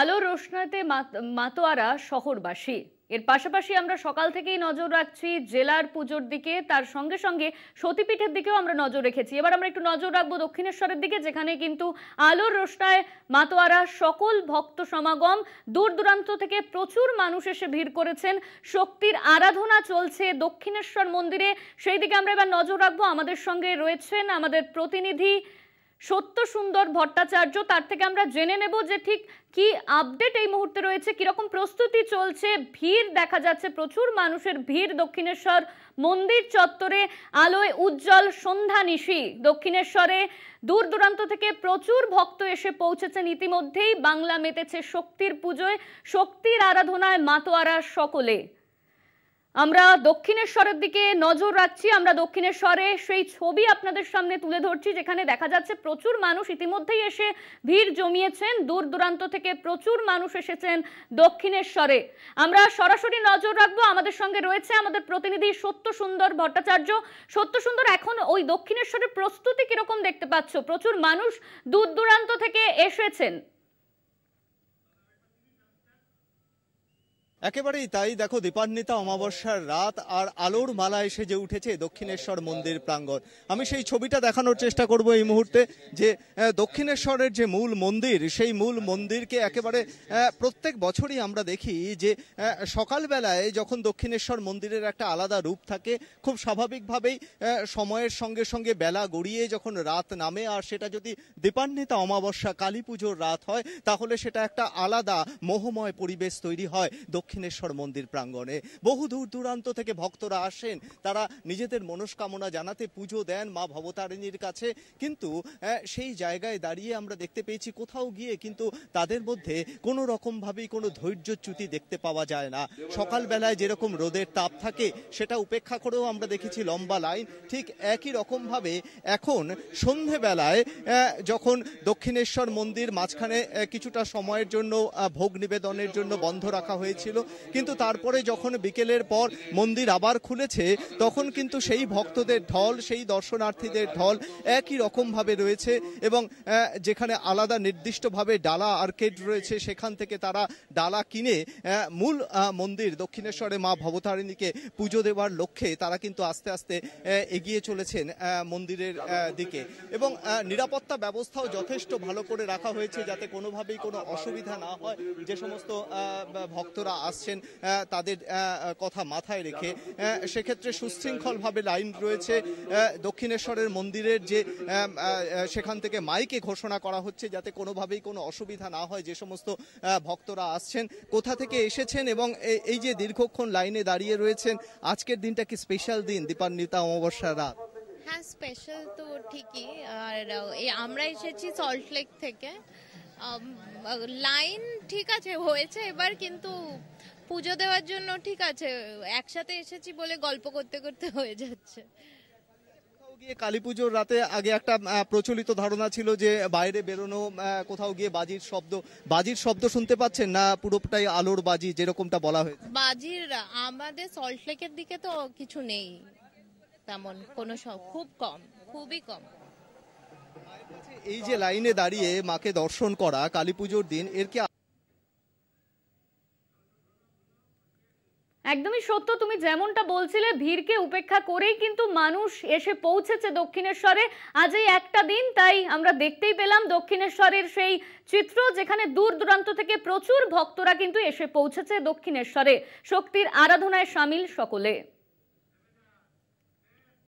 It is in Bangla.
আলো রোশনাতে মাতোয়ারা শহরবাসী এর পাশাপাশি আমরা সকাল থেকেই নজর রাখছি জেলার পুজোর দিকে তার সঙ্গে সঙ্গে সতীপীঠের দিকেও আমরা নজর রেখেছি এবার আমরা একটু নজর রাখবো দক্ষিণেশ্বরের দিকে যেখানে কিন্তু আলোর রোশনায় মাতোয়ারা সকল ভক্ত সমাগম দূর দূরান্ত থেকে প্রচুর মানুষ এসে ভিড় করেছেন শক্তির আরাধনা চলছে দক্ষিণেশ্বর মন্দিরে সেই দিকে আমরা এবার নজর রাখবো আমাদের সঙ্গে রয়েছেন আমাদের প্রতিনিধি সত্য সুন্দর ভট্টাচার্য তার থেকে আমরা জেনে নেব যে ঠিক কি আপডেট এই মুহূর্তে রয়েছে কিরকম প্রস্তুতি চলছে ভিড় দেখা যাচ্ছে প্রচুর মানুষের ভিড় দক্ষিণেশ্বর মন্দির চত্বরে আলোয় উজ্জ্বল সন্ধ্যা নিশি দক্ষিণেশ্বরে দূর দূরান্ত থেকে প্রচুর ভক্ত এসে পৌঁছেছেন ইতিমধ্যেই বাংলা মেতেছে শক্তির পুজোয় শক্তির আরাধনায় মাতোয়ারা সকলে আমরা দক্ষিণেশ্বরের দিকে নজর রাখছি আমরা দক্ষিণেশ্বরে সেই ছবি আপনাদের সামনে তুলে ধরছি যেখানে দেখা যাচ্ছে প্রচুর মানুষ ইতিমধ্যেই এসে ভিড় জমিয়েছেন দূর দূরান্ত থেকে প্রচুর মানুষ এসেছেন দক্ষিণেশ্বরে আমরা সরাসরি নজর রাখবো আমাদের সঙ্গে রয়েছে আমাদের প্রতিনিধি সত্য সুন্দর ভট্টাচার্য সত্য সুন্দর এখন ওই দক্ষিণেশ্বরের প্রস্তুতি কিরকম দেখতে পাচ্ছ প্রচুর মানুষ দূর দূরান্ত থেকে এসেছেন একেবারেই তাই দেখো দীপান্বিতা অমাবস্যার রাত আর আলোর মালা এসে যে উঠেছে দক্ষিণেশ্বর মন্দির প্রাঙ্গণ আমি সেই ছবিটা দেখানোর চেষ্টা করব এই মুহূর্তে যে দক্ষিণেশ্বরের যে মূল মন্দির সেই মূল মন্দিরকে একেবারে প্রত্যেক বছরই আমরা দেখি যে সকালবেলায় যখন দক্ষিণেশ্বর মন্দিরের একটা আলাদা রূপ থাকে খুব স্বাভাবিকভাবেই সময়ের সঙ্গে সঙ্গে বেলা গড়িয়ে যখন রাত নামে আর সেটা যদি দীপান্বিতা অমাবস্যা কালী পুজোর রাত হয় তাহলে সেটা একটা আলাদা মোহময় পরিবেশ তৈরি হয় দক্ষিণেশ্বর মন্দির প্রাঙ্গণে বহু দূর দূরান্ত থেকে ভক্তরা আসেন তারা নিজেদের মনস্কামনা জানাতে পুজো দেন মা ভবতারিণীর কাছে কিন্তু সেই জায়গায় দাঁড়িয়ে আমরা দেখতে পেয়েছি কোথাও গিয়ে কিন্তু তাদের মধ্যে কোনো রকমভাবেই কোনো ধৈর্যচ্যুতি দেখতে পাওয়া যায় না সকালবেলায় যেরকম রোদের তাপ থাকে সেটা উপেক্ষা করেও আমরা দেখেছি লম্বা লাইন ঠিক একই রকমভাবে এখন সন্ধেবেলায় যখন দক্ষিণেশ্বর মন্দির মাঝখানে কিছুটা সময়ের জন্য ভোগ নিবেদনের জন্য বন্ধ রাখা হয়েছিল কিন্তু তারপরে যখন বিকেলের পর মন্দির আবার খুলেছে তখন কিন্তু সেই ভক্তদের ঢল সেই দর্শনার্থীদের ঢল একই রকমভাবে রয়েছে এবং যেখানে আলাদা নির্দিষ্টভাবে ডালা আর্কেড রয়েছে সেখান থেকে তারা ডালা কিনে মূল মন্দির দক্ষিণেশ্বরে মা ভবতারিণীকে পুজো দেওয়ার লক্ষ্যে তারা কিন্তু আস্তে আস্তে এগিয়ে চলেছেন মন্দিরের দিকে এবং নিরাপত্তা ব্যবস্থাও যথেষ্ট ভালো করে রাখা হয়েছে যাতে কোনোভাবেই কোনো অসুবিধা না হয় যে সমস্ত ভক্তরা আসছেন তাদের কথা মাথায় রেখে সেক্ষেত্রে সুশৃঙ্খলভাবে লাইন রয়েছে দক্ষিণেশ্বরের মন্দিরের যে সেখান থেকে মাইকে ঘোষণা করা হচ্ছে যাতে কোনোভাবেই কোনো অসুবিধা না হয় যে সমস্ত ভক্তরা আসছেন কোথা থেকে এসেছেন এবং এই যে দীর্ঘক্ষণ লাইনে দাঁড়িয়ে রয়েছেন আজকের দিনটা কি স্পেশাল দিন দীপান্বিতা অমাবস্যা রাত হ্যাঁ স্পেশাল তো ঠিকই আর আমরা এসেছি সল্টলেক থেকে লাইন ঠিক আছে হয়েছে এবার কিন্তু পুজো দেওয়ার জন্য ঠিক আছে একসাথে এসেছি বলে গল্প করতে করতে হয়ে যাচ্ছে কালী পুজোর রাতে আগে একটা প্রচলিত ধারণা ছিল যে বাইরে বেরোনো কোথাও গিয়ে বাজির শব্দ বাজির শব্দ শুনতে পাচ্ছেন না পুরোটাই আলোর বাজি যেরকমটা বলা হয়েছে বাজির আমাদের সল্টলেকের দিকে তো কিছু নেই তেমন কোনো খুব কম খুবই কম এই যে লাইনে দাঁড়িয়ে মাকে দর্শন করা কালী পুজোর দিন এর কি একদমই সত্য তুমি যেমনটা বলছিলে ভিড়কে উপেক্ষা করেই কিন্তু মানুষ এসে পৌঁছেছে দক্ষিণেশ্বরে আজ এই একটা দিন তাই আমরা দেখতেই পেলাম দক্ষিণেশ্বরের সেই চিত্র যেখানে দূর দূরান্ত থেকে প্রচুর ভক্তরা কিন্তু এসে পৌঁছেছে দক্ষিণেশ্বরে শক্তির আরাধনায় সামিল সকলে